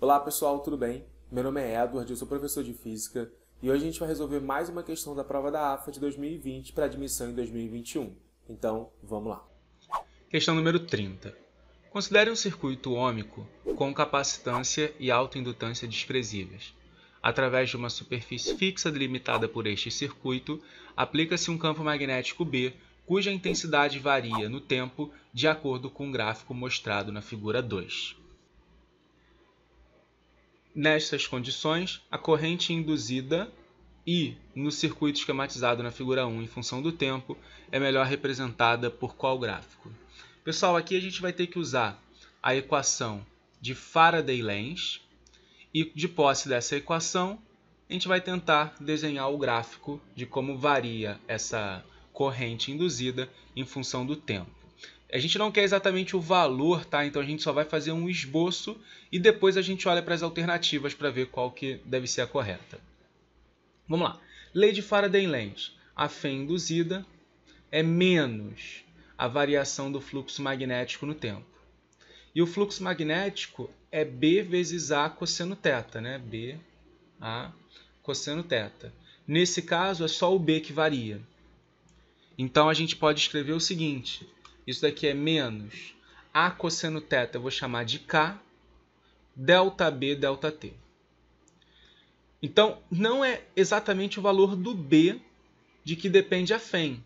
Olá pessoal, tudo bem? Meu nome é Edward, eu sou professor de Física e hoje a gente vai resolver mais uma questão da prova da AFA de 2020 para admissão em 2021. Então, vamos lá. Questão número 30. Considere um circuito ômico com capacitância e autoindutância desprezíveis. Através de uma superfície fixa delimitada por este circuito, aplica-se um campo magnético B, cuja intensidade varia no tempo de acordo com o gráfico mostrado na figura 2. Nestas condições, a corrente induzida I no circuito esquematizado na figura 1 em função do tempo é melhor representada por qual gráfico? Pessoal, aqui a gente vai ter que usar a equação de Faraday-Lenz e de posse dessa equação, a gente vai tentar desenhar o gráfico de como varia essa corrente induzida em função do tempo. A gente não quer exatamente o valor, tá? Então a gente só vai fazer um esboço e depois a gente olha para as alternativas para ver qual que deve ser a correta. Vamos lá. Lei de Faraday-Lenz. A fé induzida é menos a variação do fluxo magnético no tempo. E o fluxo magnético é B vezes A cosseno θ, né? B, A cosseno θ. Nesse caso, é só o B que varia. Então, a gente pode escrever o seguinte. Isso daqui é menos A cosseno θ, eu vou chamar de K, delta B, delta T. Então, não é exatamente o valor do B de que depende a FEM,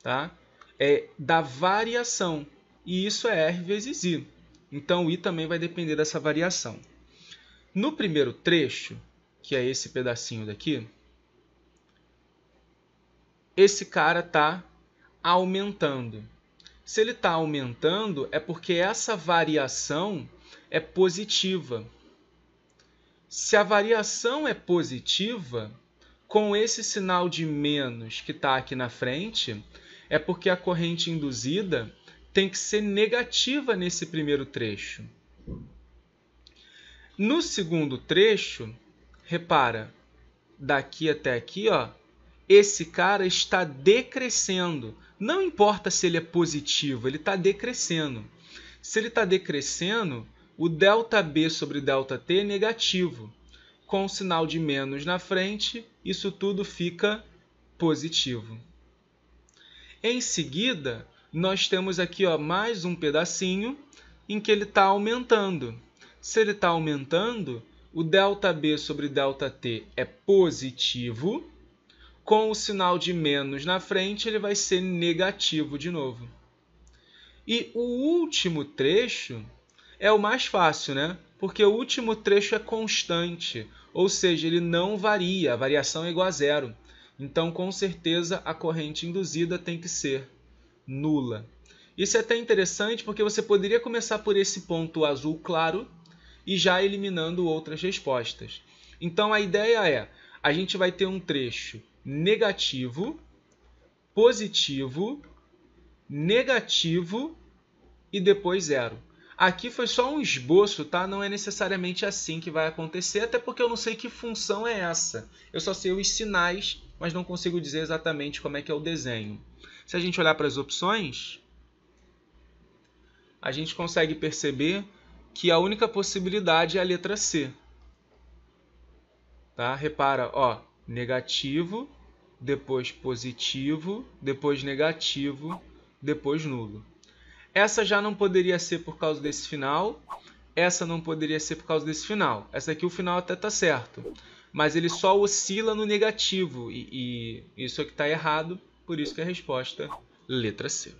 tá? É da variação, e isso é R vezes I. Então, I também vai depender dessa variação. No primeiro trecho, que é esse pedacinho daqui, esse cara está aumentando. Se ele está aumentando, é porque essa variação é positiva. Se a variação é positiva, com esse sinal de menos que está aqui na frente, é porque a corrente induzida tem que ser negativa nesse primeiro trecho. No segundo trecho, repara, daqui até aqui, ó, esse cara está decrescendo. Não importa se ele é positivo, ele está decrescendo. Se ele está decrescendo, o ΔB sobre ΔT é negativo. Com o sinal de menos na frente, isso tudo fica positivo. Em seguida, nós temos aqui ó, mais um pedacinho em que ele está aumentando. Se ele está aumentando, o ΔB sobre ΔT é positivo com o sinal de menos na frente, ele vai ser negativo de novo. E o último trecho é o mais fácil, né? Porque o último trecho é constante, ou seja, ele não varia, a variação é igual a zero. Então, com certeza, a corrente induzida tem que ser nula. Isso é até interessante porque você poderia começar por esse ponto azul claro e já eliminando outras respostas. Então, a ideia é, a gente vai ter um trecho negativo, positivo, negativo e depois zero. Aqui foi só um esboço, tá? Não é necessariamente assim que vai acontecer, até porque eu não sei que função é essa. Eu só sei os sinais, mas não consigo dizer exatamente como é que é o desenho. Se a gente olhar para as opções, a gente consegue perceber que a única possibilidade é a letra C. Tá? Repara, ó, negativo, depois positivo, depois negativo, depois nulo. Essa já não poderia ser por causa desse final, essa não poderia ser por causa desse final. Essa aqui o final até tá certo, mas ele só oscila no negativo e, e isso é que está errado, por isso que a resposta letra C.